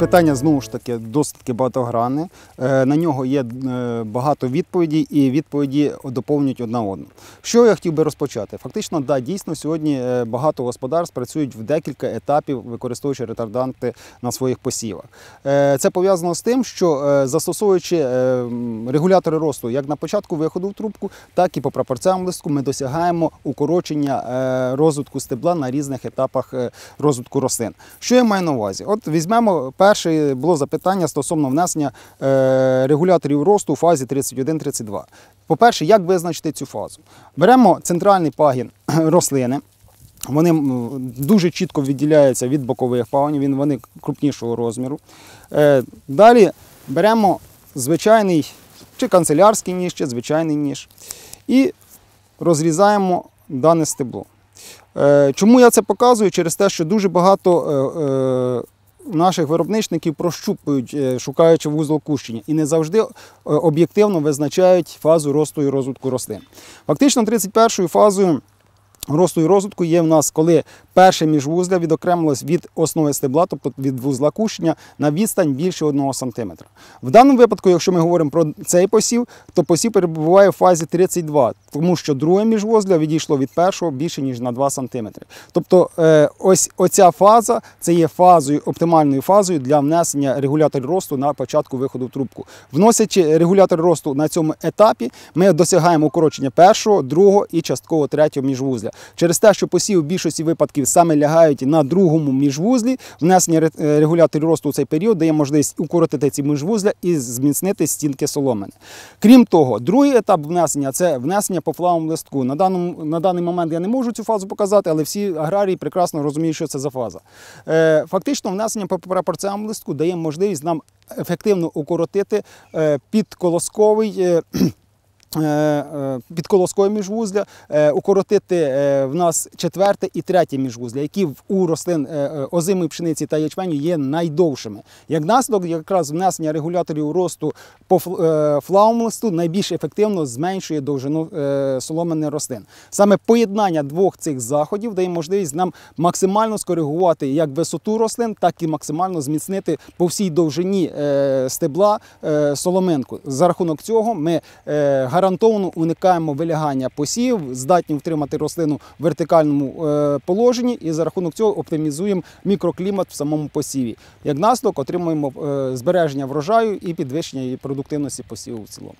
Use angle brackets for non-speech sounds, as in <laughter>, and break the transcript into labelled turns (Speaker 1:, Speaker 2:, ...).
Speaker 1: Питання знову ж таки досить таки багатогранне. Е, на нього є е, багато відповідей, і відповіді доповнюють одна одну. Що я хотів би розпочати? Фактично, да, дійсно, сьогодні е, багато господарств працюють в декілька етапів, використовуючи ретарданти на своїх посівах. Це пов'язано з тим, що застосовуючи регулятори росту як на початку виходу в трубку, так і по пропорціям листку, ми досягаємо укорочення розвитку стебла на різних етапах розвитку рослин. Що я маю на увазі? От візьмемо перше. Перше було запитання стосовно внесення е, регуляторів росту у фазі 31-32. По-перше, як визначити цю фазу? Беремо центральний пагін <clears throat> рослини. Вони дуже чітко відділяються від бокових пагонів, вони крупнішого розміру. Е, далі беремо звичайний чи канцелярський ніж, чи звичайний ніж. І розрізаємо дане стебло. Е, чому я це показую? Через те, що дуже багато наших виробничників прощупують, е, шукаючи вузол кущення, і не завжди е, об'єктивно визначають фазу росту і розвитку рослин. Фактично, 31-ю фазою. Росту і розвитку є в нас, коли перше міжвузля відокремилось від основи стебла, тобто від вузла кущення, на відстань більше 1 см. В даному випадку, якщо ми говоримо про цей посів, то посів перебуває в фазі 32, тому що друге міжвузля відійшло від першого більше, ніж на 2 см. Тобто е, ось оця фаза це є фазою, оптимальною фазою для внесення регуляторів росту на початку виходу в трубку. Вносячи регулятор росту на цьому етапі, ми досягаємо укорочення першого, другого і частково третього міжвузля. Через те, що посів в більшості випадків саме лягають на другому міжвузлі, внесення е, регуляторів росту у цей період дає можливість укоротити ці міжвузля і зміцнити стінки соломини. Крім того, другий етап внесення це внесення по флавому листку. На даному, на даний момент я не можу цю фазу показати, але всі аграрії прекрасно розуміють, що це за фаза. Е, фактично, внесення по прапорцевому листку дає можливість нам ефективно укоротити е, підколосковий Е, е, Підколоскою міжвузля, е, укоротити в нас четверте і третє міжвузля, які у рослин озимої пшениці та ячменю є найдовшими. Як наслідок, якраз внесення регуляторів росту по флаумлисту найбільш ефективно зменшує довжину соломини рослин. Саме поєднання двох цих заходів дає можливість нам максимально скоригувати як висоту рослин, так і максимально зміцнити по всій довжині стебла соломинку. За рахунок цього ми гарантуємо гарантовано уникаємо вилягання посів, здатні втримати рослину в вертикальному е, положенні і за рахунок цього оптимізуємо мікроклімат в самому посіві. Як наслідок отримуємо е, збереження врожаю і підвищення її продуктивності посіву в цілому.